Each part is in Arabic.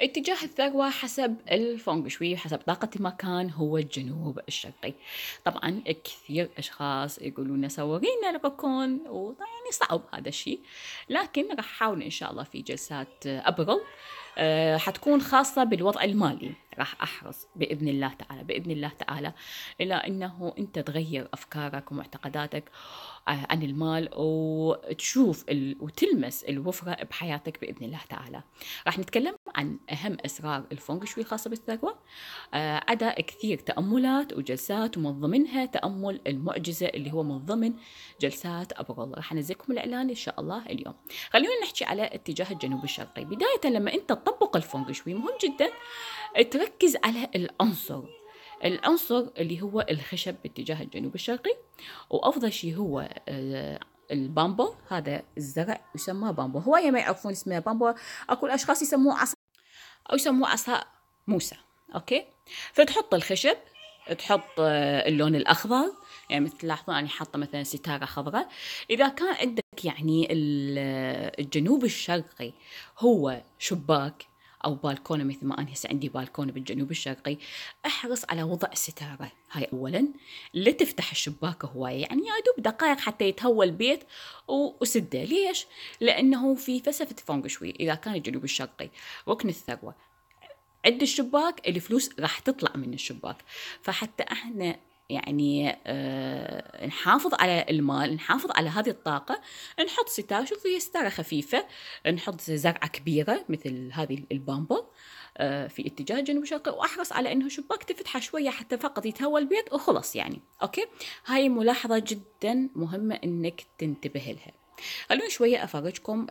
اتجاه الثروة حسب الفونغ شوي حسب طاقة المكان هو الجنوب الشرقي طبعا كثير أشخاص يقولون سورينا الركن ويعني صعب هذا الشيء لكن راح أحاول إن شاء الله في جلسات أبرل أه حتكون خاصة بالوضع المالي راح أحرص بإذن الله تعالى بإذن الله تعالى إلى أنه أنت تغير أفكارك ومعتقداتك آه، عن المال وتشوف وتلمس الوفرة بحياتك بإذن الله تعالى راح نتكلم عن أهم أسرار الفونغ شوي الخاصة بالثروة عدا آه، كثير تأملات وجلسات ومن ضمنها تأمل المعجزة اللي هو من ضمن جلسات أبو الله راح أنزلكم الإعلان إن شاء الله اليوم خلينا نحكي على اتجاه الجنوب الشرقي بداية لما أنت تطبق الفونغ شوي مهم جدا تركز على العنصر العنصر اللي هو الخشب باتجاه الجنوب الشرقي وأفضل شيء هو آه، البامبو هذا الزرع يسمى بامبو هواية ما يعرفون اسمه بامبو أكو أشخاص يسموه عصا أو يسموه عصا موسى أوكي فتحط الخشب تحط آه، اللون الأخضر يعني مثل تلاحظون اني حاطة مثلا ستارة خضراء إذا كان عندك يعني آه، الجنوب الشرقي هو شباك أو بالكونة مثل ما أنا هسه عندي بالكونة بالجنوب الشرقي أحرص على وضع ستارة هاي أولا لا تفتح الشباك هواية يعني يا دوب دقائق حتى يتهوى البيت وسده ليش؟ لأنه في فلسفة فونغ شوي إذا كان الجنوب الشرقي ركن الثروة عد الشباك الفلوس راح تطلع من الشباك فحتى احنا يعني أه نحافظ على المال نحافظ على هذه الطاقة نحط ستارة شوف هي ستارة خفيفة نحط زرعة كبيرة مثل هذه البامبو أه في اتجاه جنوب شرقي واحرص على انه شباك تفتحه شويه حتى فقط يتهوى البيت وخلص يعني اوكي هاي ملاحظه جدا مهمه انك تنتبه لها خلوني شويه افرجكم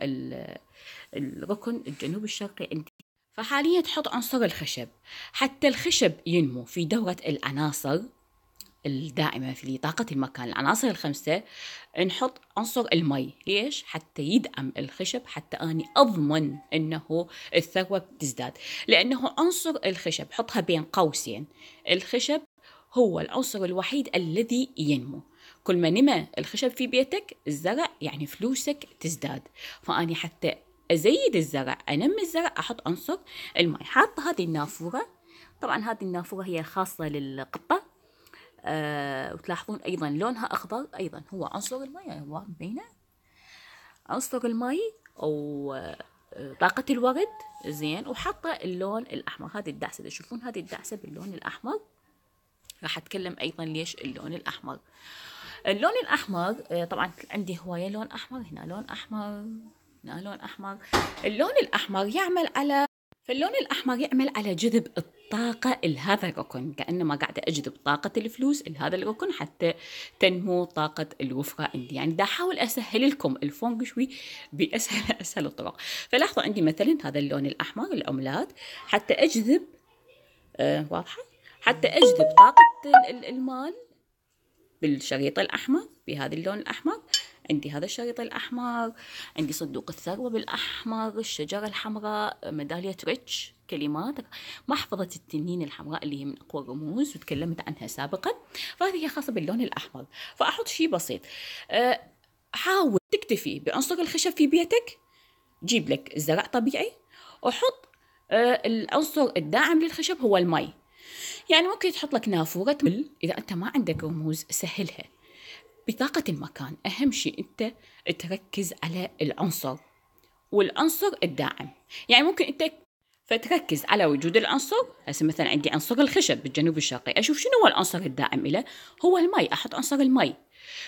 الركن الجنوب الشرقي عندي فحاليا تحط عنصر الخشب حتى الخشب ينمو في دورة العناصر الدائمة في طاقة المكان العناصر الخمسة نحط عنصر المي ليش؟ حتى يدعم الخشب حتى أني أضمن أنه الثروة بتزداد لأنه عنصر الخشب حطها بين قوسين الخشب هو العنصر الوحيد الذي ينمو كل ما نمى الخشب في بيتك الزرع يعني فلوسك تزداد فأني حتى أزيد الزرع أنمي الزرع أحط عنصر المي حاطة هذه النافورة طبعا هذه النافورة هي خاصة للقطة آه وتلاحظون أيضا لونها أخضر أيضا هو عنصر الماء يعني هو بين عنصر الماء أو آه، طاقة الورد زين وحاطة اللون الأحمر هذه الدعسة تشوفون هذه الدعسة باللون الأحمر راح أتكلم أيضا ليش اللون الأحمر اللون الأحمر آه، طبعا عندي هواية لون أحمر هنا لون أحمر هنا لون أحمر اللون الأحمر يعمل على فاللون الأحمر يعمل على جذب الطاقة لهذا الركن كأنما قاعدة أجذب طاقة الفلوس لهذا الركن حتى تنمو طاقة الوفرة عندي يعني دا أحاول أسهل لكم الفونج شوي بأسهل أسهل الطرق فلاحظوا عندي مثلا هذا اللون الأحمر العملات حتى أجذب آه واضحة حتى أجذب طاقة المال بالشريط الأحمر بهذا اللون الأحمر عندي هذا الشريط الأحمر عندي صندوق الثروة بالأحمر الشجرة الحمراء ميدالية ريتش كلمات محفظة التنين الحمراء اللي هي من أقوى الرموز وتكلمت عنها سابقا فهذه هي خاصة باللون الأحمر فأحط شيء بسيط أه حاول تكتفي بعنصر الخشب في بيتك جيب لك زرع طبيعي وحط أه العنصر الداعم للخشب هو المي يعني ممكن تحط لك نافورة مل إذا أنت ما عندك رموز سهلها بطاقة المكان أهم شيء أنت تركز على العنصر والعنصر الداعم يعني ممكن أنت فتركز على وجود العنصر هسه مثلا عندي عنصر الخشب بالجنوب الشرقي أشوف شنو هو العنصر الداعم له هو المي أحط عنصر المي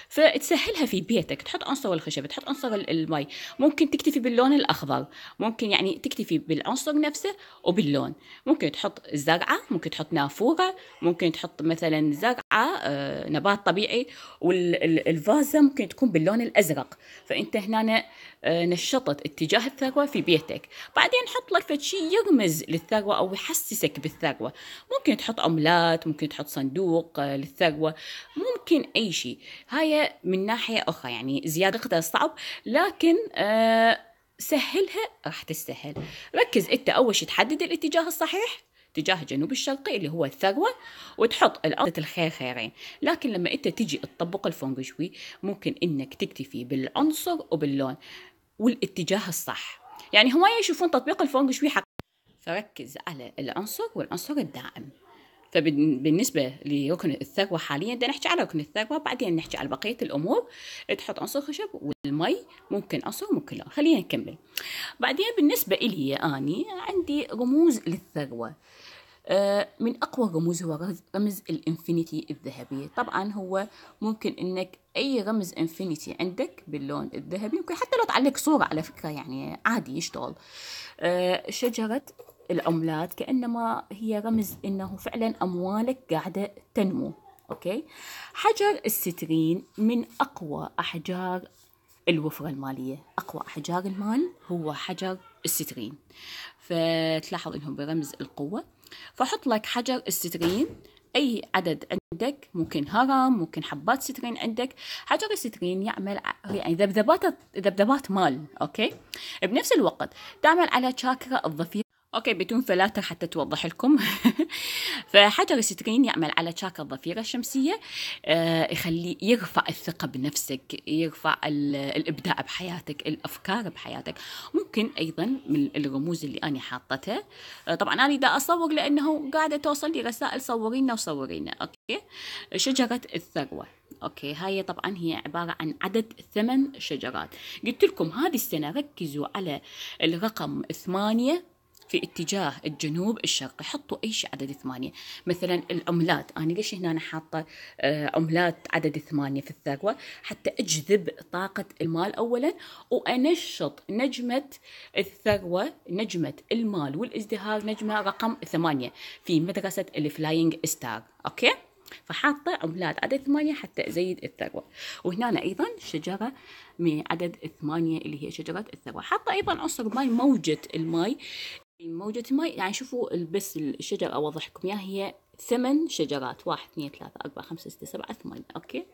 فتسهلها في بيتك تحط عنصر الخشب تحط عنصر المي ممكن تكتفي باللون الاخضر ممكن يعني تكتفي بالعنصر نفسه وباللون ممكن تحط زرعه ممكن تحط نافوره ممكن تحط مثلا زرعه آه، نبات طبيعي والفازه ممكن تكون باللون الازرق فانت هنا آه، نشطت اتجاه الثقوة في بيتك بعدين حط لك شيء يرمز للثقوة أو يحسسك بالثقوة ممكن تحط عملات ممكن تحط صندوق آه، للثقوة ممكن أي شيء هاي من ناحية أخرى يعني قدر صعب لكن آه، سهلها راح تستهل ركز انت اول شيء تحدد الاتجاه الصحيح اتجاه جنوب الشرقي اللي هو الثروة وتحط الأرض الخير خيرين لكن لما أنت تجي تطبق الفونج شوي ممكن أنك تكتفي بالعنصر وباللون والاتجاه الصح يعني هواية يشوفون تطبيق الفونج شوي حق فركز على العنصر والعنصر الداعم فبالنسبه لركن الثروه حاليا بدنا نحكي على ركن الثروه بعدين نحكي على بقيه الامور تحط عنصر خشب والمي ممكن عنصر ممكن لا خلينا نكمل بعدين بالنسبه الي اني عندي رموز للثروه آه، من أقوى رموز هو رمز الإنفينيتي الذهبي طبعا هو ممكن إنك أي رمز إنفينيتي عندك باللون الذهبي ممكن حتى لو تعلق صورة على فكرة يعني عادي يشتغل آه، شجرة العملات كأنما هي رمز إنه فعلا أموالك قاعدة تنمو أوكي حجر السترين من أقوى أحجار الوفرة المالية أقوى حجار المال هو حجر السترين فتلاحظ إنهم برمز القوة فحط لك حجر السترين أي عدد عندك ممكن هرم ممكن حبات سترين عندك حجر السترين يعمل يعني ذبذبات ذبذبات مال أوكي بنفس الوقت تعمل على شاكرا الضفيرة اوكي بدون فلاتر حتى توضح لكم فحجر السترين يعمل على تشاكرا الضفيره الشمسيه آه، يخلي يرفع الثقه بنفسك يرفع الابداع بحياتك الافكار بحياتك ممكن ايضا من الرموز اللي انا حاطتها آه، طبعا انا دا اصور لانه قاعده توصل لي رسائل صورينا وصورينا اوكي شجره الثروه اوكي هاي طبعا هي عبارة عن عدد ثمان شجرات قلت لكم هذه السنة ركزوا على الرقم ثمانية في اتجاه الجنوب الشرقي حطوا أي شيء عدد ثمانية مثلا العملات أنا ليش هنا أنا حاطة عملات آه، عدد ثمانية في الثروة حتى أجذب طاقة المال أولا وأنشط نجمة الثروة نجمة المال والازدهار نجمة رقم ثمانية في مدرسة الفلاينج ستار أوكي فحاطة عملات عدد ثمانية حتى أزيد الثروة وهنا أيضا شجرة من عدد ثمانية اللي هي شجرة الثروة حاطة أيضا عنصر ماي موجة الماي موجة الماء يعني شوفوا بس الشجر أوضحكم إياها هي ثمن شجرات واحد اثنين ثلاثة أربعة خمسة ستة سبعة ثمانية أوكي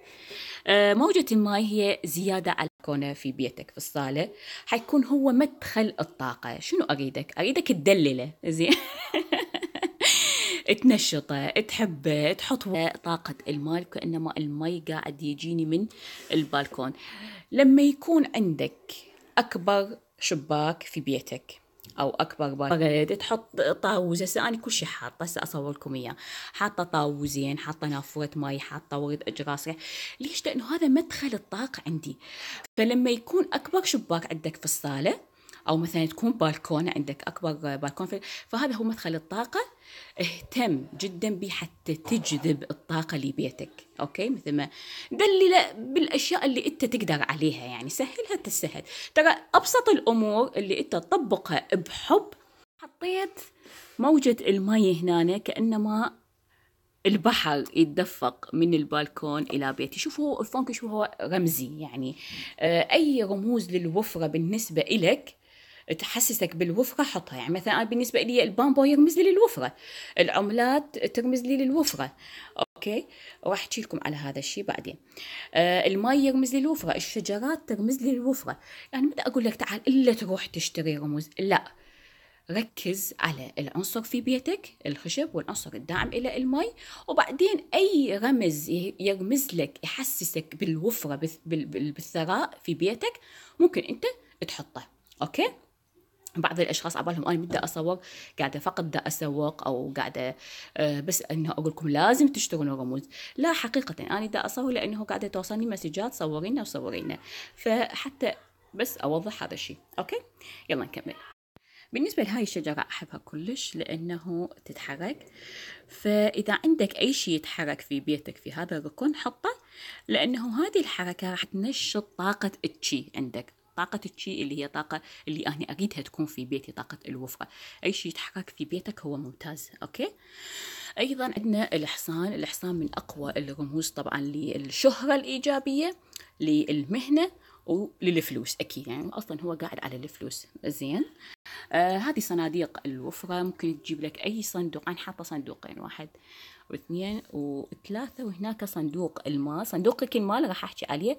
آه موجة الماي هي زيادة على كونه في بيتك في الصالة حيكون هو مدخل الطاقة شنو أريدك أريدك تدلله زين تنشطه تحبه تحط طاقة الماء كأنما المي قاعد يجيني من البالكون لما يكون عندك أكبر شباك في بيتك او اكبر براد تحط طاووس هسه انا كل شيء حاطه هسه اصور لكم اياه حاطه طاووسين حاطه نافوره مي حاطه ورد اجراس ليش لانه هذا مدخل الطاقه عندي فلما يكون اكبر شباك عندك في الصاله او مثلا تكون بالكون عندك اكبر بالكون فهذا هو مدخل الطاقه اهتم جدا به حتى تجذب الطاقه لبيتك اوكي مثل ما دلل بالاشياء اللي انت تقدر عليها يعني سهلها تسهل ترى ابسط الامور اللي انت تطبقها بحب حطيت موجة المي هنا كأنما البحر يتدفق من البالكون إلى بيتي شوفوا الفونك شو هو رمزي يعني آه، أي رموز للوفرة بالنسبة إلك تحسسك بالوفرة حطها يعني مثلا أنا بالنسبة لي البامبو يرمز لي للوفرة العملات ترمز لي للوفرة أوكي راح أحكي لكم على هذا الشيء بعدين آه الماء يرمز لي للوفرة الشجرات ترمز لي للوفرة يعني متى أقول لك تعال إلا تروح تشتري رموز لا ركز على العنصر في بيتك الخشب والعنصر الداعم إلى المي وبعدين أي رمز يرمز لك يحسسك بالوفرة بالثراء في بيتك ممكن أنت تحطه أوكي بعض الاشخاص عبالهم انا بدي اسوق قاعده فقط بدي اسوق او قاعده آه، بس انه اقول لكم لازم تشتغلون رموز لا حقيقه انا بدي اصور لانه قاعده توصلني مسجات صورينا وصورينا فحتى بس اوضح هذا الشيء اوكي يلا نكمل بالنسبة لهاي الشجرة أحبها كلش لأنه تتحرك فإذا عندك أي شيء يتحرك في بيتك في هذا الركن حطه لأنه هذه الحركة راح تنشط طاقة التشي عندك طاقة الشي اللي هي طاقة اللي أنا أريدها تكون في بيتي طاقة الوفرة أي شيء يتحرك في بيتك هو ممتاز أوكي أيضا عندنا الحصان الحصان من أقوى الرموز طبعا للشهرة الإيجابية للمهنة وللفلوس اكيد يعني اصلا هو قاعد على الفلوس زين آه هذه صناديق الوفره ممكن تجيب لك اي صندوق انا حاطه صندوقين واحد واثنين وثلاثه وهناك صندوق المال صندوق المال راح احكي عليه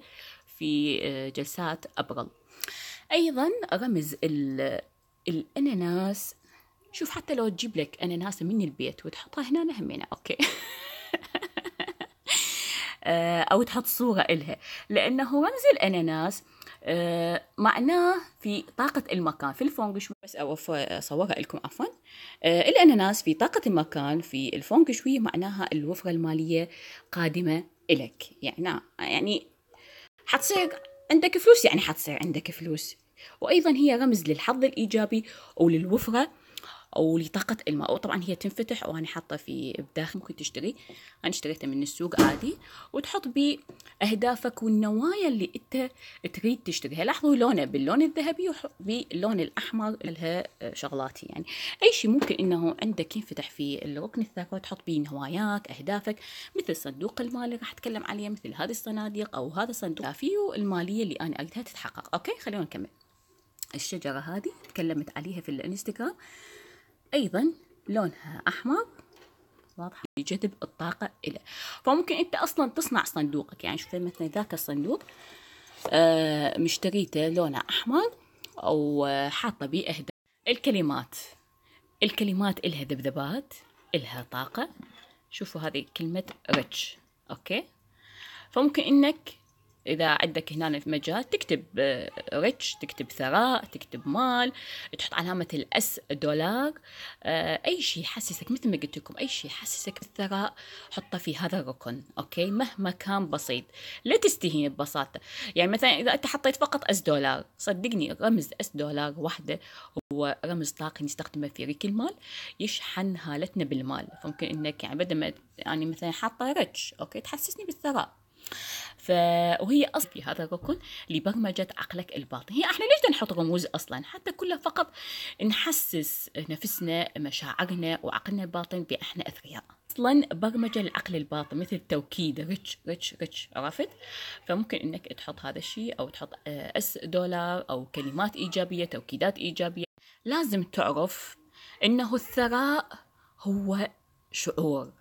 في آه، جلسات ابرل أيضا رمز الأناناس شوف حتى لو تجيب لك اناناس من البيت وتحطها هنا همينة أوكي آه، أو تحط صورة إلها لأنه رمز الأناناس آه، معناه في طاقة المكان في الفونغ شوي بس أصورها لكم عفوا آه، الأناناس في طاقة المكان في الفونغ شوي معناها الوفرة المالية قادمة إلك يعني نعم، يعني حتصير عندك فلوس يعني حتصير عندك فلوس وأيضا هي رمز للحظ الإيجابي وللوفرة للوفرة او لطاقه الماء وطبعا هي تنفتح وانا حاطه في بداخل ممكن تشتري انا اشتريته من السوق عادي وتحط بيه اهدافك والنوايا اللي انت تريد تشتريها لاحظوا لونه باللون الذهبي باللون الاحمر لها شغلاتي يعني اي شيء ممكن انه عندك ينفتح في الركن الثقافي تحط بيه نواياك اهدافك مثل صندوق المال اللي راح اتكلم عليه مثل هذه الصناديق او هذا الصندوق فيه الماليه اللي انا اريدها تتحقق اوكي خلونا نكمل الشجره هذه تكلمت عليها في الانستغرام أيضا لونها أحمر واضحة لجذب الطاقة إلى فممكن أنت أصلا تصنع صندوقك يعني شوف مثلا ذاك الصندوق آه، مشتريته لونه أحمر أو حاطة بيه أهداف الكلمات الكلمات إلها ذبذبات إلها طاقة شوفوا هذه كلمة ريتش أوكي فممكن إنك اذا عندك هنا في مجال تكتب ريتش آه، تكتب ثراء تكتب مال تحط علامه الاس دولار آه، اي شيء يحسسك مثل ما قلت لكم اي شيء يحسسك بالثراء حطه في هذا الركن اوكي مهما كان بسيط لا تستهين ببساطه يعني مثلا اذا انت حطيت فقط اس دولار صدقني رمز اس دولار واحده هو رمز طاقي نستخدمه في ريك المال يشحن هالتنا بالمال فممكن انك يعني بدل ما يعني مثلا حاطه ريتش اوكي تحسسني بالثراء ف... وهي اصلا هذا الركن لبرمجه عقلك الباطن هي احنا ليش نحط رموز اصلا حتى كلها فقط نحسس نفسنا مشاعرنا وعقلنا الباطن باحنا اثرياء اصلا برمجه العقل الباطن مثل التوكيد ريتش ريتش ريتش عرفت فممكن انك تحط هذا الشيء او تحط اس دولار او كلمات ايجابيه توكيدات ايجابيه لازم تعرف انه الثراء هو شعور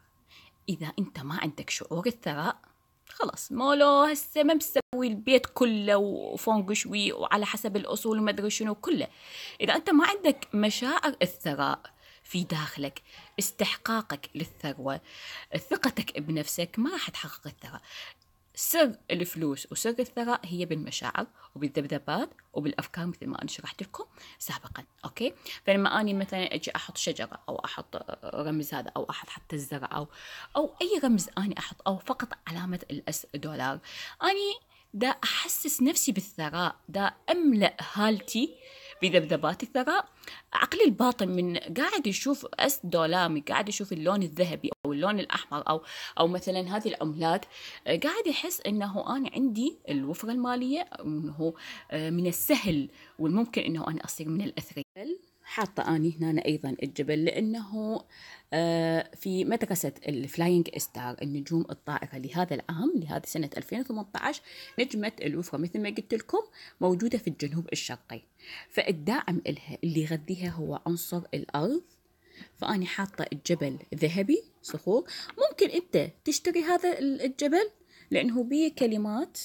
اذا انت ما عندك شعور الثراء خلاص مولو هسه ما مسوي البيت كله وفونغ شوي وعلى حسب الاصول وما ادري شنو كله اذا انت ما عندك مشاعر الثراء في داخلك استحقاقك للثروة ثقتك بنفسك ما راح تحقق الثراء سر الفلوس وسر الثراء هي بالمشاعر وبالذبذبات وبالافكار مثل ما انا شرحت لكم سابقا اوكي فلما اني مثلا اجي احط شجره او احط رمز هذا او احط حتى الزرع او او اي رمز اني احط او فقط علامه الاس دولار اني دا احسس نفسي بالثراء دا املا هالتي بذبذبات الثراء عقلي الباطن من قاعد يشوف أس دولامي قاعد يشوف اللون الذهبي أو اللون الأحمر أو أو مثلا هذه العملات آه، قاعد يحس أنه أنا عندي الوفرة المالية أنه آه، من السهل والممكن أنه أنا أصير من الأثرياء حاطة أني هنا أيضا الجبل لأنه آه، في مدرسة الفلاينج ستار النجوم الطائرة لهذا العام لهذه سنة 2018 نجمة الوفرة مثل ما قلت لكم موجودة في الجنوب الشرقي فالداعم إلها اللي يغذيها هو عنصر الأرض فأني حاطة الجبل ذهبي صخور ممكن أنت تشتري هذا الجبل لأنه بيه كلمات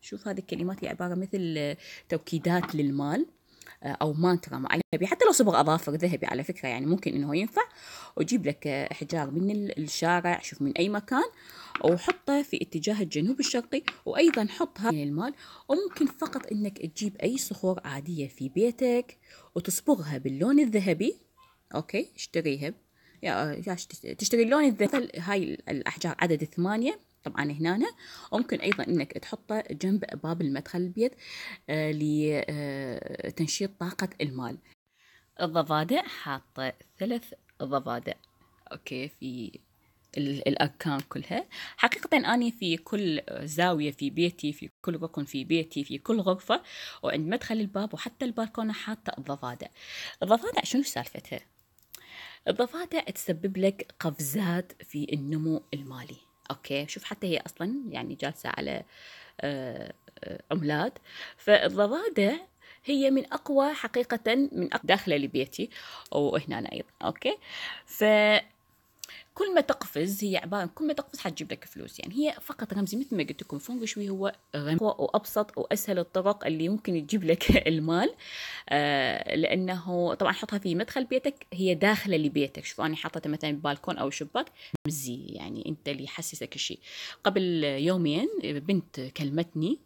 شوف هذه الكلمات هي عبارة مثل توكيدات للمال آه، او مانترا معينه حتى لو صبغ اظافر ذهبي على فكره يعني ممكن انه ينفع واجيب لك آه، حجار من الشارع شوف من اي مكان وحطه في اتجاه الجنوب الشرقي وايضا حطها من المال وممكن فقط انك تجيب اي صخور عاديه في بيتك وتصبغها باللون الذهبي اوكي اشتريها يا تشتري اللون الذهبي هاي الاحجار عدد ثمانيه طبعا هنا وممكن أيضا أنك تحطه جنب باب المدخل البيت آه، لتنشيط آه، طاقة المال الضفادع حاطة ثلاث ضفادع أوكي في الأركان كلها حقيقة أنا في كل زاوية في بيتي في كل ركن في بيتي في كل غرفة وعند مدخل الباب وحتى البالكونة حاطة الضفادع الضفادع شنو سالفتها؟ الضفادع تسبب لك قفزات في النمو المالي اوكي شوف حتى هي اصلا يعني جالسه على آه، آه، عملات فالضفادع هي من اقوى حقيقه من أقوى داخله لبيتي وهنا ايضا اوكي ف كل ما تقفز هي عباره كل ما تقفز حتجيب لك فلوس يعني هي فقط رمزي مثل ما قلت لكم فونغ شوي هو رمز وابسط واسهل الطرق اللي ممكن تجيب لك المال آه لانه طبعا حطها في مدخل بيتك هي داخله لبيتك شوف انا حطيتها مثلا بالكون او شباك رمزي يعني انت اللي يحسسك الشيء قبل يومين بنت كلمتني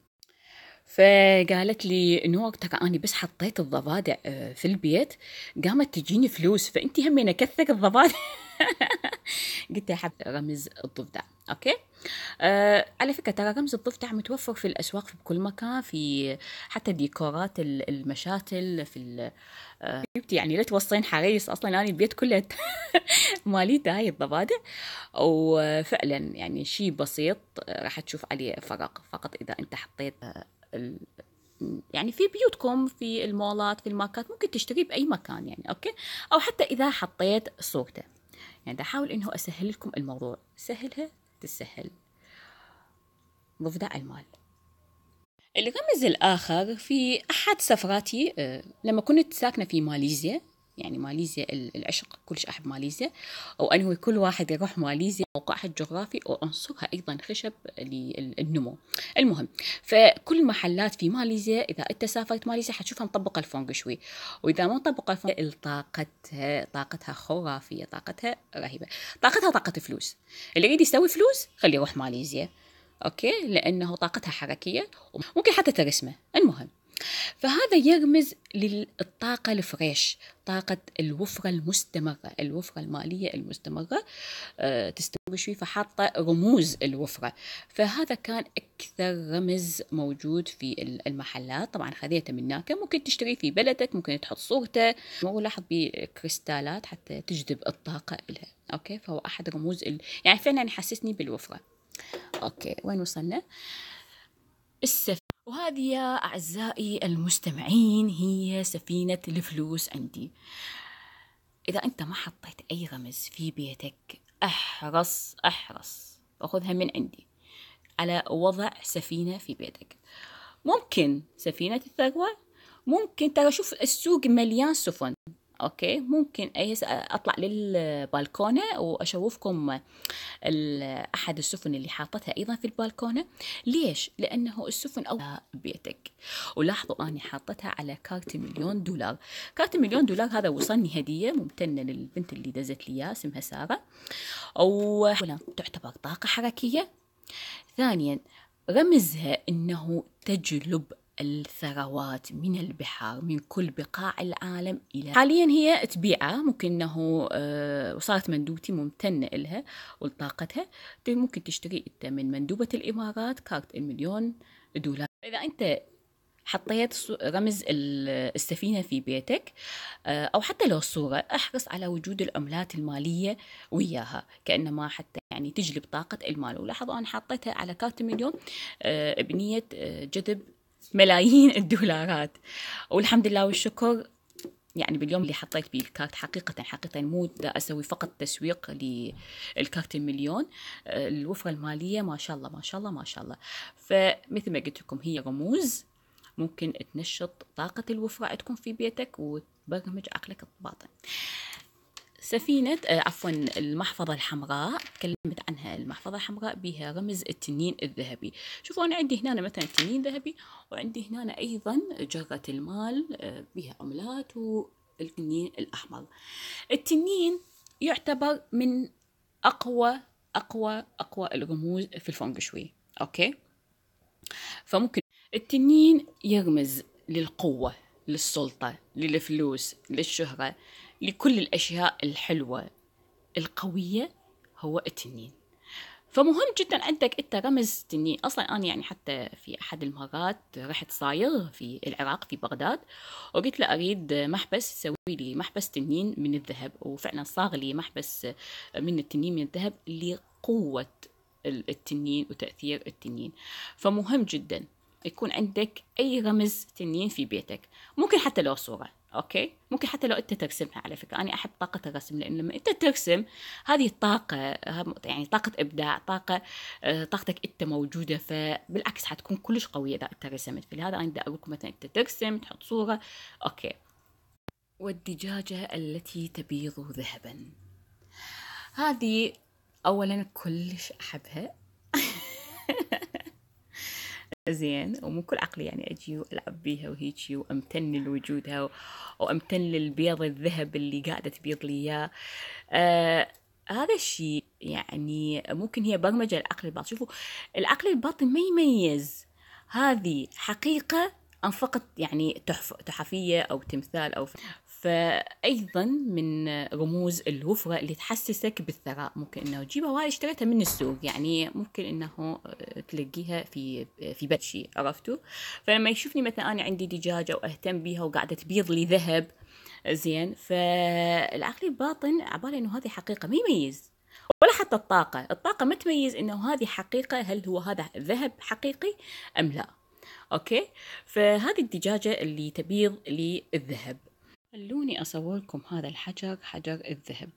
فقالت لي نور ترى انا بس حطيت الضفادع آه، في البيت قامت تجيني فلوس فانت همينه كثك الضفادع قلت يا رمز الضفدع اوكي آه على فكره ترى رمز الضفدع متوفر في الاسواق في كل مكان في حتى ديكورات المشاتل في جبتي آه يعني لا توصين حريص اصلا انا البيت كله ماليته هاي الضفادع وفعلا يعني شيء بسيط آه، راح تشوف عليه فرق فقط اذا انت حطيت آه، ال... يعني في بيوتكم في المولات في الماركات ممكن تشتريه باي مكان يعني اوكي او حتى اذا حطيت صورته يعني أحاول إنه أسهل لكم الموضوع سهلها تسهل ضفدع المال الرمز الآخر في أحد سفراتي آه، لما كنت ساكنة في ماليزيا يعني ماليزيا العشق كلش أحب ماليزيا وأنه كل واحد يروح ماليزيا موقعها الجغرافي وعنصرها أيضا خشب للنمو المهم فكل المحلات في ماليزيا إذا أنت سافرت ماليزيا حتشوفها مطبقة الفونغ شوي وإذا ما مطبقة الفونغ طاقتها طاقتها خرافية طاقتها رهيبة طاقتها طاقة فلوس اللي يريد يسوي فلوس خليه يروح ماليزيا أوكي لأنه طاقتها حركية وممكن حتى ترسمه المهم فهذا يرمز للطاقة الفريش طاقة الوفرة المستمرة الوفرة المالية المستمرة أه تستمر شوي فحاطة رموز الوفرة فهذا كان أكثر رمز موجود في المحلات طبعا خذيته من هناك ممكن تشتريه في بلدك ممكن تحط صورته ولاحظ بكريستالات حتى تجذب الطاقة لها أوكي فهو أحد رموز ال... يعني فعلا يحسسني بالوفرة أوكي وين وصلنا؟ السفر وهذه يا أعزائي المستمعين هي سفينة الفلوس عندي إذا أنت ما حطيت أي رمز في بيتك أحرص أحرص أخذها من عندي على وضع سفينة في بيتك ممكن سفينة الثروة ممكن ترى شوف السوق مليان سفن اوكي ممكن اي اطلع للبالكونه واشوفكم احد السفن اللي حاطتها ايضا في البالكونه ليش لانه السفن او بيتك ولاحظوا اني حاطتها على كارت مليون دولار كارت مليون دولار هذا وصلني هديه ممتنه للبنت اللي دزت لي اياه اسمها ساره او تعتبر طاقه حركيه ثانيا رمزها انه تجلب الثروات من البحار من كل بقاع العالم إلى حاليا هي تبيعها ممكن أنه آه، وصارت مندوبتي ممتنة إلها ولطاقتها ممكن تشتري أنت من مندوبة الإمارات كارت المليون دولار إذا أنت حطيت رمز السفينة في بيتك آه، أو حتى لو صورة احرص على وجود العملات المالية وياها كأنما حتى يعني تجلب طاقة المال ولاحظوا أنا حطيتها على كارت مليون آه، بنية جذب ملايين الدولارات والحمد لله والشكر يعني باليوم اللي حطيت بيه الكارت حقيقة حقيقة مو أسوي فقط تسويق للكارت المليون الوفرة المالية ما شاء الله ما شاء الله ما شاء الله فمثل ما قلت لكم هي رموز ممكن تنشط طاقة الوفرة عندكم في بيتك وتبرمج عقلك الباطن سفينة آه، عفوا المحفظة الحمراء تكلمت عنها المحفظة الحمراء بها رمز التنين الذهبي شوفوا أنا عندي هنا مثلا التنين الذهبي وعندي هنا أيضا جرة المال آه، بها عملات والتنين الأحمر التنين يعتبر من أقوى أقوى أقوى الرموز في الفونغ شوي أوكي فممكن التنين يرمز للقوة للسلطة للفلوس للشهرة لكل الأشياء الحلوة القوية هو التنين فمهم جدا عندك انت رمز تنين اصلا انا يعني حتى في احد المرات رحت صاير في العراق في بغداد وقلت له اريد محبس سوي لي محبس تنين من الذهب وفعلا صاغ لي محبس من التنين من الذهب لقوه التنين وتاثير التنين فمهم جدا يكون عندك أي رمز تنين في بيتك ممكن حتى لو صورة أوكي ممكن حتى لو أنت ترسمها على فكرة أنا أحب طاقة الرسم لأن لما أنت ترسم هذه الطاقة يعني طاقة إبداع طاقة آه، طاقتك أنت موجودة فبالعكس حتكون كلش قوية إذا أنت رسمت فلهذا أنا بدي أقول مثلا أنت ترسم تحط صورة أوكي والدجاجة التي تبيض ذهبا هذه أولا كلش أحبها زين ومو كل عقلي يعني اجي والعب بيها وهيجي وامتن لوجودها وامتن للبيض الذهب اللي قاعده تبيض لي اياه آه، هذا الشيء يعني ممكن هي برمجه العقل الباطن شوفوا العقل الباطن ما يميز هذه حقيقه ام فقط يعني تحفة تحفية أو تمثال أو فأيضا من رموز الوفرة اللي تحسسك بالثراء ممكن أنه تجيبها وهي اشتريتها من السوق يعني ممكن أنه آه، تلقيها في آه، في بتشي عرفتوا فلما يشوفني مثلا أنا عندي دجاجة وأهتم بيها وقاعدة تبيض لي ذهب زين فالعقل الباطن عبالي انه هذه حقيقه ما يميز ولا حتى الطاقه الطاقه ما تميز انه هذه حقيقه هل هو هذا ذهب حقيقي ام لا اوكي فهذه الدجاجه اللي تبيض للذهب خلوني أصوركم هذا الحجر حجر الذهب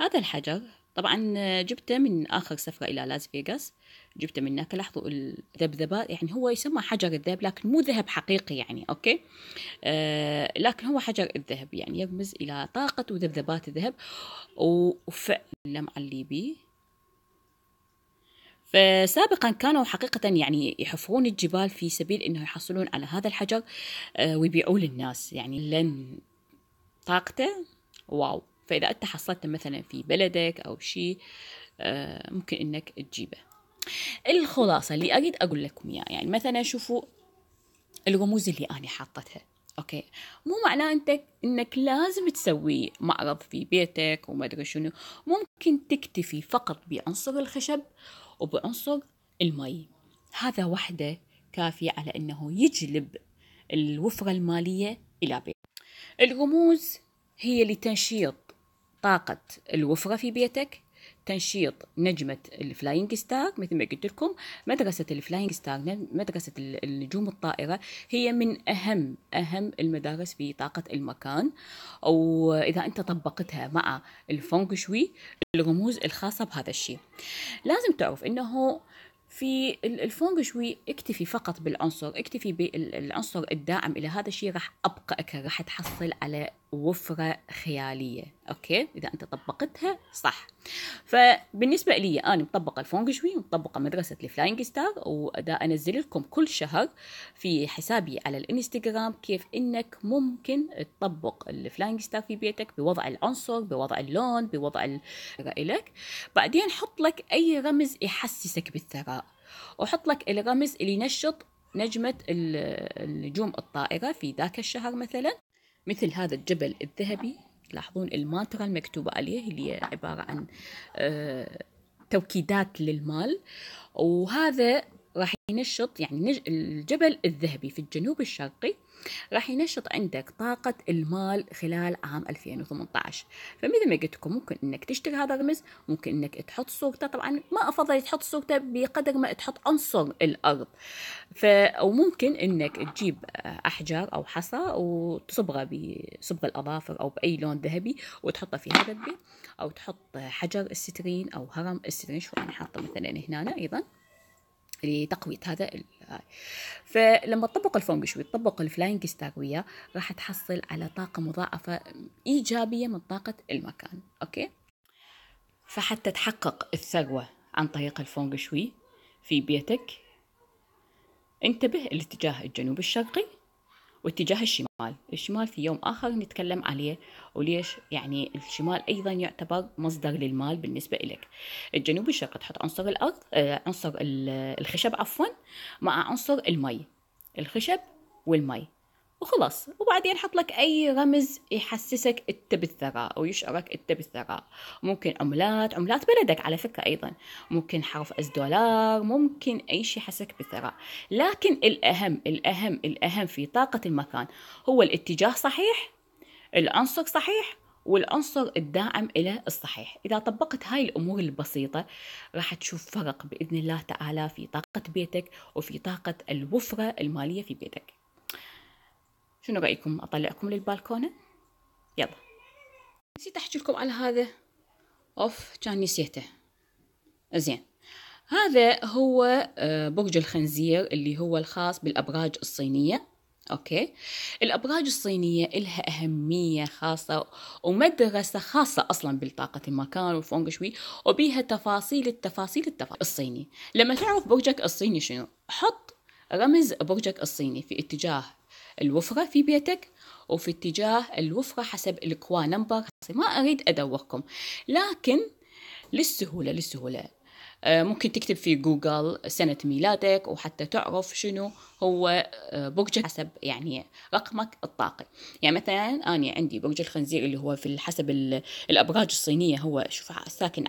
هذا الحجر طبعا جبته من آخر سفرة إلى لاس فيغاس جبته من هناك لاحظوا الذبذبة يعني هو يسمى حجر الذهب لكن مو ذهب حقيقي يعني أوكي آه لكن هو حجر الذهب يعني يرمز إلى طاقة وذبذبات الذهب وفعلا اللمعة اللي بيه فسابقا كانوا حقيقة يعني يحفرون الجبال في سبيل أنه يحصلون على هذا الحجر آه، ويبيعوه للناس يعني لن طاقته واو فإذا أنت حصلته مثلا في بلدك أو شيء آه، ممكن أنك تجيبه الخلاصة اللي أريد أقول لكم اياه يعني مثلا شوفوا الرموز اللي أنا حاطتها اوكي مو معناه انت انك لازم تسوي معرض في بيتك وما ادري شنو ممكن تكتفي فقط بعنصر الخشب وبعنصر المي هذا وحده كافية على أنه يجلب الوفرة المالية إلى بيت الرموز هي لتنشيط طاقة الوفرة في بيتك تنشيط نجمة الفلاينج ستار مثل ما قلت لكم مدرسة الفلاينج ستار مدرسة النجوم الطائرة هي من أهم أهم المدارس في طاقة المكان وإذا أنت طبقتها مع الفونغ شوي الرموز الخاصة بهذا الشيء لازم تعرف أنه في الفونغ شوي اكتفي فقط بالعنصر اكتفي بالعنصر الداعم الى هذا الشيء راح ابقى راح تحصل على وفره خياليه اوكي اذا انت طبقتها صح فبالنسبه لي انا مطبقه الفونج شوي ومطبقه مدرسه الفلاينج ستار ودا انزل لكم كل شهر في حسابي على الانستغرام كيف انك ممكن تطبق الفلاينج ستار في بيتك بوضع العنصر بوضع اللون بوضع رأيك بعدين حط لك اي رمز يحسسك بالثراء وحط لك الرمز اللي ينشط نجمة النجوم الطائرة في ذاك الشهر مثلا مثل هذا الجبل الذهبي تلاحظون الماترة المكتوبة عليه اللي هي عبارة عن آه، توكيدات للمال وهذا راح ينشط يعني الجبل الذهبي في الجنوب الشرقي راح ينشط عندك طاقة المال خلال عام 2018 فمثل ما قلت لكم ممكن انك تشتري هذا الرمز ممكن انك تحط صورته طبعا ما افضل تحط صورته بقدر ما تحط عنصر الارض ف... او ممكن انك تجيب آه، احجار او حصى وتصبغه بصبغ الاظافر او باي لون ذهبي وتحطه في هذا البيت او تحط حجر السترين او هرم السترين شو انا حاطه مثلا هنا ايضا لتقويه هذا فلما تطبق الفونج شوي تطبق الفلاينج ستاك وياه راح تحصل على طاقه مضاعفه ايجابيه من طاقه المكان اوكي فحتى تحقق الثروه عن طريق الفونج شوي في بيتك انتبه الاتجاه الجنوب الشرقي واتجاه الشمال الشمال في يوم آخر نتكلم عليه وليش يعني الشمال أيضا يعتبر مصدر للمال بالنسبة إليك الجنوب الشرقي تحط عنصر الأرض آه، عنصر الخشب عفوا مع عنصر المي الخشب والمي وخلص وبعدين حط لك أي رمز يحسسك أنت بالثراء أو يشعرك أنت بالثراء ممكن عملات عملات بلدك على فكرة أيضا ممكن حرف أس دولار ممكن أي شيء يحسسك بالثراء لكن الأهم الأهم الأهم في طاقة المكان هو الاتجاه صحيح العنصر صحيح والعنصر الداعم إلى الصحيح إذا طبقت هاي الأمور البسيطة راح تشوف فرق بإذن الله تعالى في طاقة بيتك وفي طاقة الوفرة المالية في بيتك شنو رأيكم أطلعكم للبالكونة يلا نسيت أحكي لكم على هذا أوف كان نسيته زين هذا هو آه، برج الخنزير اللي هو الخاص بالأبراج الصينية أوكي الأبراج الصينية إلها أهمية خاصة ومدرسة خاصة أصلا بالطاقة المكان والفونغ شوي وبيها تفاصيل التفاصيل التفاصيل الصيني لما تعرف برجك الصيني شنو حط رمز برجك الصيني في اتجاه الوفرة في بيتك وفي اتجاه الوفرة حسب الكوا نمبر ما أريد أدوركم لكن للسهولة للسهولة آه، ممكن تكتب في جوجل سنة ميلادك وحتى تعرف شنو هو آه، برجك حسب يعني رقمك الطاقي يعني مثلا أنا عندي برج الخنزير اللي هو في حسب الأبراج الصينية هو شوف ساكن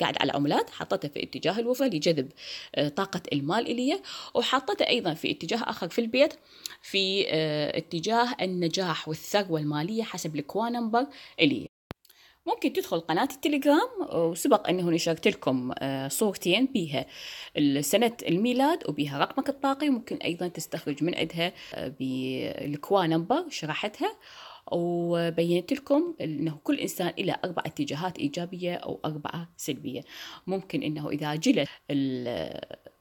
قاعد على عملات حطته في اتجاه الوفة لجذب آه، طاقة المال إلي وحطته أيضا في اتجاه آخر في البيت في اتجاه النجاح والثروة المالية حسب الكوانمبر إلي ممكن تدخل قناة التليجرام وسبق أنه نشرت لكم آه، صورتين بها سنة الميلاد وبها رقمك الطاقي وممكن أيضا تستخرج من عندها آه، بالكوا نمبر شرحتها وبينت لكم انه كل انسان له اربع اتجاهات ايجابيه او اربعه سلبيه ممكن انه اذا جلت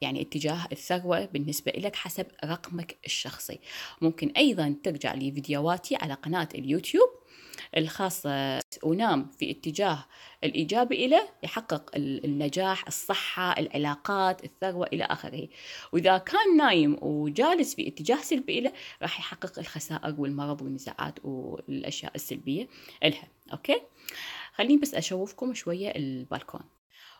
يعني اتجاه الثروه بالنسبه لك حسب رقمك الشخصي ممكن ايضا ترجع لفيديوهاتي على قناه اليوتيوب الخاصة ونام في اتجاه الإيجابي إلى يحقق النجاح الصحة العلاقات الثروة إلى آخره وإذا كان نايم وجالس في اتجاه سلبي إلى راح يحقق الخسائر والمرض والنزاعات والأشياء السلبية إلها أوكي خليني بس أشوفكم شوية البالكون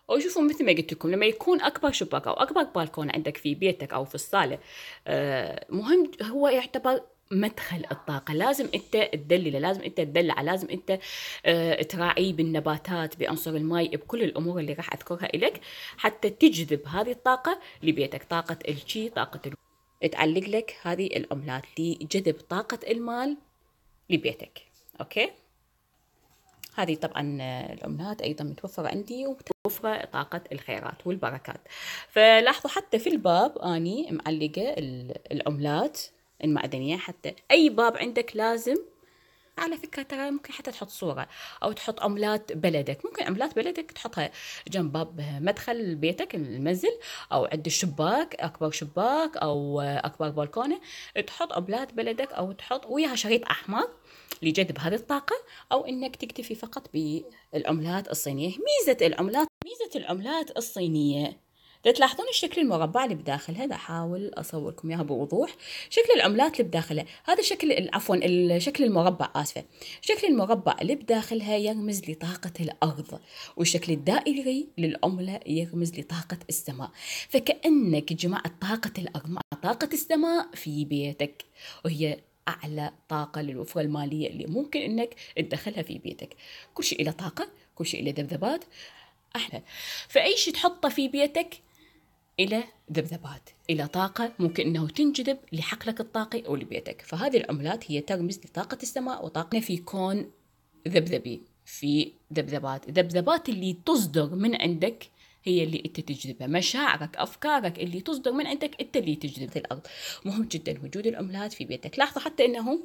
وشوفوا مثل ما قلت لكم لما يكون اكبر شباك او اكبر بالكون عندك في بيتك او في الصاله آه، مهم هو يعتبر مدخل الطاقة لازم أنت تدلله لازم أنت تدلعه لازم أنت آه، تراعيه بالنباتات بأنصر الماء بكل الأمور اللي راح أذكرها لك حتى تجذب هذه الطاقة لبيتك طاقة الشي طاقة ال... تعلق لك هذه العملات لجذب طاقة المال لبيتك أوكي هذه طبعا آه، العملات ايضا متوفره عندي ومتوفره طاقه الخيرات والبركات فلاحظوا حتى في الباب اني معلقه العملات المعدنية حتى أي باب عندك لازم على فكرة ترى ممكن حتى تحط صورة أو تحط عملات بلدك ممكن عملات بلدك تحطها جنب باب مدخل بيتك المنزل أو عند الشباك أكبر شباك أو أكبر بالكونة تحط عملات بلدك أو تحط وياها شريط أحمر لجذب هذه الطاقة أو أنك تكتفي فقط بالعملات الصينية ميزة العملات ميزة العملات الصينية تلاحظون الشكل المربع اللي بداخلها هذا احاول اصوركم اياها بوضوح شكل العملات اللي بداخلها هذا الشكل عفوا الشكل المربع اسفه الشكل المربع اللي بداخلها يرمز لطاقه الارض والشكل الدائري للعمله يرمز لطاقه السماء فكانك جمعت طاقه الارض مع طاقه السماء في بيتك وهي اعلى طاقه للوفره الماليه اللي ممكن انك تدخلها في بيتك كل شيء له طاقه كل شيء له ذبذبات احلى فاي شيء تحطه في بيتك الى ذبذبات الى طاقه ممكن انه تنجذب لحقلك الطاقي او لبيتك فهذه العملات هي ترمز لطاقه السماء وطاقه في كون ذبذبي في ذبذبات الذبذبات اللي تصدر من عندك هي اللي انت تجذبها مشاعرك افكارك اللي تصدر من عندك انت اللي تجذب الارض مهم جدا وجود العملات في بيتك لاحظوا حتى انه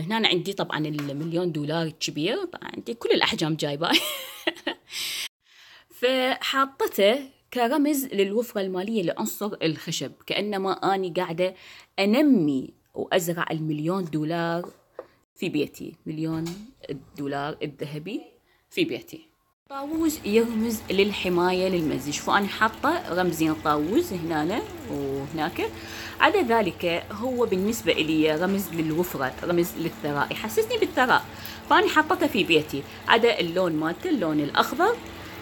هنا أنا عندي طبعا المليون دولار الكبير طبعا عندي كل الاحجام جايبه فحاطته كرمز للوفرة المالية لعنصر الخشب كأنما أني قاعدة أنمي وأزرع المليون دولار في بيتي مليون الدولار الذهبي في بيتي طاووس يرمز للحماية للمزج فأنا حاطة رمزين طاووس هنا وهناك على ذلك هو بالنسبة لي رمز للوفرة رمز للثراء يحسسني بالثراء فأنا حاطته في بيتي عدا اللون مالته اللون الأخضر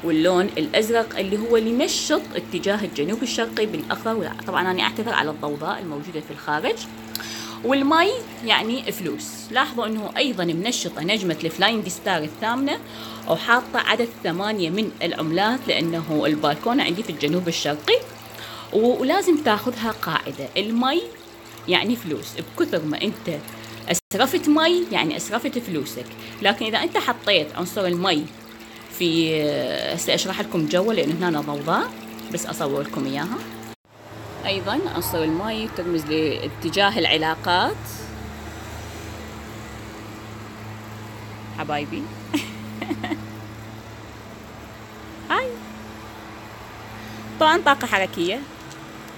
واللون الأزرق اللي هو اللي ينشط اتجاه الجنوب الشرقي بالأخضر طبعا أنا أعتذر على الضوضاء الموجودة في الخارج والمي يعني فلوس لاحظوا أنه أيضا منشطة نجمة دي ستار الثامنة وحاطة عدد ثمانية من العملات لأنه البالكون عندي في الجنوب الشرقي ولازم تاخذها قاعدة المي يعني فلوس بكثر ما أنت أسرفت مي يعني أسرفت فلوسك لكن إذا أنت حطيت عنصر المي في آه، هسه اشرح لكم جوا لان هنا ضوضاء بس اصور لكم اياها ايضا الصوره الماي ترمز لاتجاه العلاقات حبايبي هاي طبعا طاقة حركية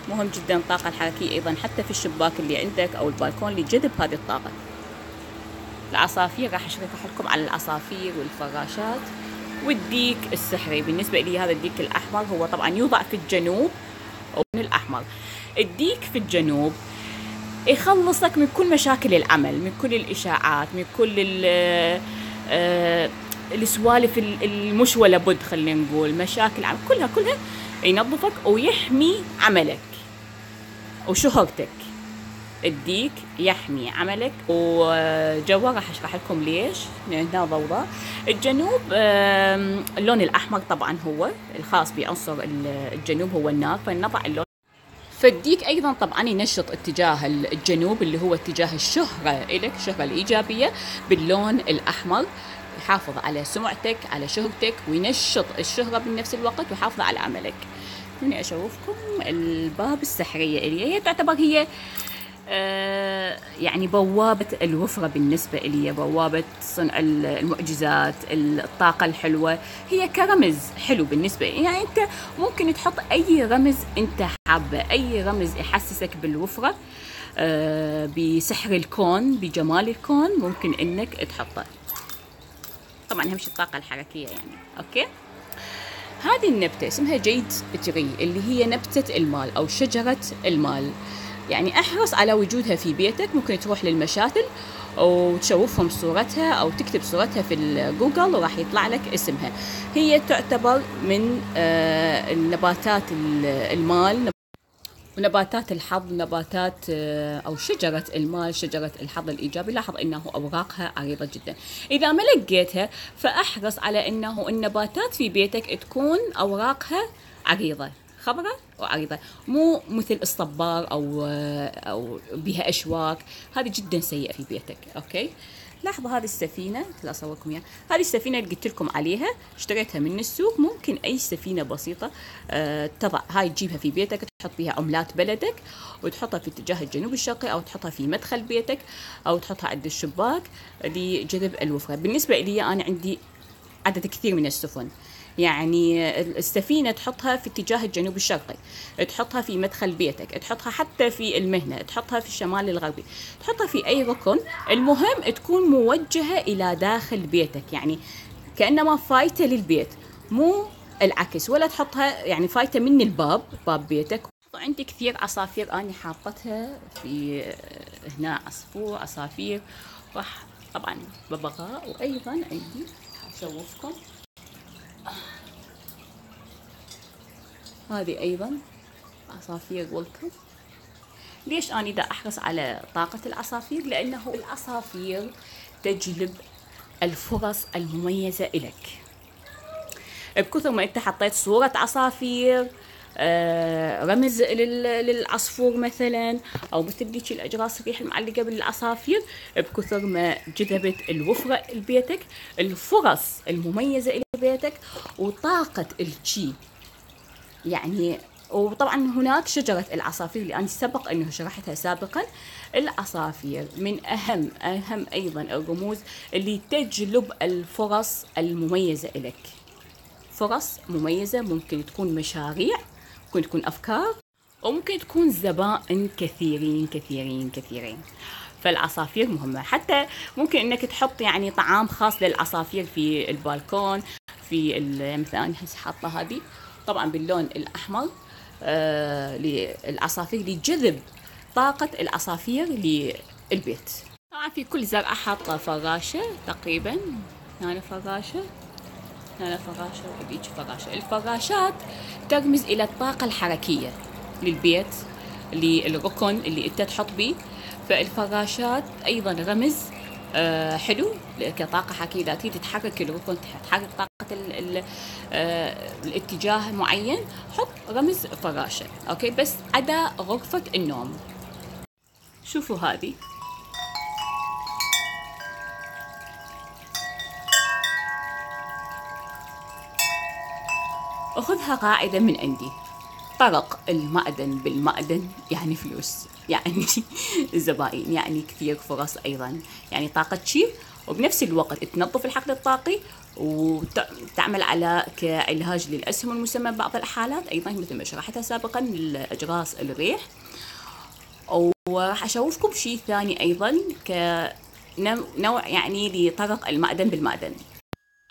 مهم جدا الطاقة الحركية أيضا حتى في الشباك اللي عندك أو البالكون لجذب هذه الطاقة العصافير راح أشرح لكم على العصافير والفراشات والديك السحري بالنسبة لي هذا الديك الأحمر هو طبعا يوضع في الجنوب أو من الأحمر الديك في الجنوب يخلصك من كل مشاكل العمل من كل الإشاعات من كل آه، آه، السوالف المش ولا بد خلينا نقول مشاكل عمل كلها كلها ينظفك ويحمي عملك وشهرتك الديك يحمي عملك وجوه راح اشرح لكم ليش لانها ضوضاء الجنوب اللون الاحمر طبعا هو الخاص بعنصر الجنوب هو النار فنضع اللون فالديك ايضا طبعا ينشط اتجاه الجنوب اللي هو اتجاه الشهره لك الشهره الايجابيه باللون الاحمر يحافظ على سمعتك على شهرتك وينشط الشهره بنفس الوقت ويحافظ على عملك هنا اشوفكم الباب السحريه اللي هي تعتبر هي آه، يعني بوابة الوفرة بالنسبة لي بوابة صنع المعجزات الطاقة الحلوة هي كرمز حلو بالنسبة لي يعني أنت ممكن تحط أي رمز أنت حابه أي رمز يحسسك بالوفرة آه، بسحر الكون بجمال الكون ممكن أنك تحطه طبعا همش الطاقة الحركية يعني أوكي هذه النبتة اسمها جيد تري اللي هي نبتة المال أو شجرة المال آه يعني احرص على وجودها في بيتك ممكن تروح للمشاتل وتشوفهم صورتها او تكتب صورتها في الجوجل وراح يطلع لك اسمها هي تعتبر من آه، النباتات المال ونباتات الحظ نباتات آه، او شجره المال شجره الحظ الايجابي لاحظ انه اوراقها عريضه جدا اذا ما لقيتها فاحرص على انه النباتات في بيتك تكون اوراقها عريضه خبره وعريضه مو مثل الصبار او او بها اشواك هذه جدا سيئه في بيتك اوكي لاحظوا هذه السفينه لا اصوركم اياها هذه السفينه اللي قلت لكم عليها اشتريتها من السوق ممكن اي سفينه بسيطه أه تضع هاي تجيبها في بيتك تحط فيها عملات بلدك وتحطها في اتجاه الجنوب الشرقي او تحطها في مدخل بيتك او تحطها عند الشباك لجذب الوفره بالنسبه لي انا عندي عدد كثير من السفن يعني السفينة تحطها في اتجاه الجنوب الشرقي تحطها في مدخل بيتك تحطها حتى في المهنة تحطها في الشمال الغربي تحطها في أي ركن المهم تكون موجهة إلى داخل بيتك يعني كأنما فايتة للبيت مو العكس ولا تحطها يعني فايتة من الباب باب بيتك عندي كثير عصافير أنا حاطتها في هنا عصفور عصافير راح طبعا ببغاء وأيضا عندي أشوفكم هذه أيضا عصافير والكم ليش أنا دا أحرص على طاقة العصافير لأنه العصافير تجلب الفرص المميزة إلك بكثر ما أنت حطيت صورة عصافير آه، رمز للعصفور مثلا او مثل ذيك الاجراس الريح المعلقه بالعصافير بكثر ما جذبت الوفره لبيتك الفرص المميزه الى بيتك وطاقه الشي يعني وطبعا هناك شجرة العصافير اللي أنا سبق أنه شرحتها سابقا العصافير من أهم أهم أيضا الرموز اللي تجلب الفرص المميزة لك فرص مميزة ممكن تكون مشاريع ممكن تكون أفكار وممكن تكون زبائن كثيرين كثيرين كثيرين فالعصافير مهمة حتى ممكن أنك تحط يعني طعام خاص للعصافير في البالكون في مثلا أنا حاطة هذه طبعا باللون الأحمر آه، للعصافير لجذب طاقة العصافير للبيت طبعا في كل زرعة حاطة فراشة تقريبا هنا يعني فراشة هنا فراشه ويجي فراشه الفراشات ترمز إلى الطاقة الحركية للبيت للركن اللي أنت تحط بيه فالفراشات أيضا رمز آه، حلو كطاقة حركية ذاتية تتحرك الركن تتحرك طاقة آه، الاتجاه معين حط رمز فراشة أوكي بس عدا غرفة النوم شوفوا هذه أخذها قاعدة من عندي طرق المأذن بالمأذن يعني فلوس يعني الزبائن يعني كثير فرص أيضا يعني طاقة شيء وبنفس الوقت تنظف الحقل الطاقي وتعمل على كعلاج للأسهم المسمى بعض الحالات أيضا مثل ما شرحتها سابقا لأجراس الريح وراح أشوفكم شيء ثاني أيضا كنوع يعني لطرق المعدن بالمعدن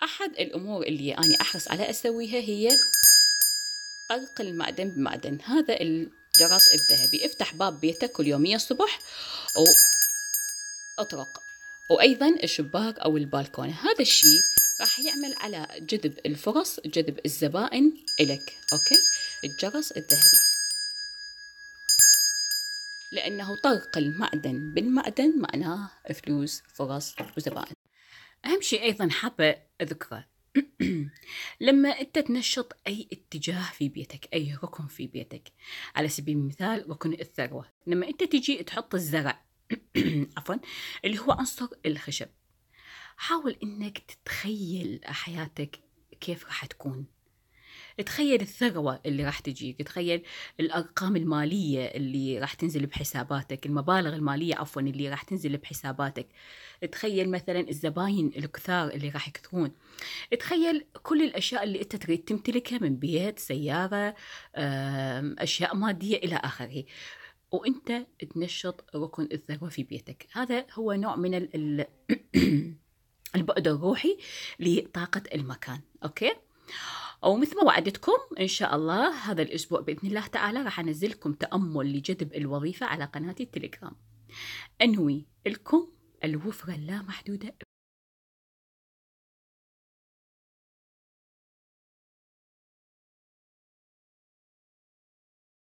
أحد الأمور اللي أنا أحرص على أسويها هي قلق المعدن بمعدن هذا الجرس الذهبي افتح باب بيتك كل يومية الصبح وأطرق وأيضا الشباك أو البالكون هذا الشيء راح يعمل على جذب الفرص جذب الزبائن إلك أوكي الجرس الذهبي لأنه طرق المعدن بالمعدن معناه فلوس فرص وزبائن أهم شيء أيضا حابة أذكره لما أنت تنشط أي اتجاه في بيتك أي ركن في بيتك على سبيل المثال ركن الثروة لما أنت تجي تحط الزرع عفوا اللي هو عنصر الخشب حاول أنك تتخيل حياتك كيف راح تكون تخيل الثروة اللي راح تجيك تخيل الأرقام المالية اللي راح تنزل بحساباتك المبالغ المالية عفوا اللي راح تنزل بحساباتك تخيل مثلا الزباين الكثار اللي راح يكثرون تخيل كل الأشياء اللي أنت تريد تمتلكها من بيت سيارة أشياء مادية إلى آخره وانت تنشط ركن الثروه في بيتك هذا هو نوع من ال البعد الروحي لطاقه المكان اوكي أو مثل ما وعدتكم إن شاء الله هذا الأسبوع بإذن الله تعالى راح أنزلكم تأمل لجذب الوظيفة على قناتي التليجرام أنوي لكم الوفرة اللامحدودة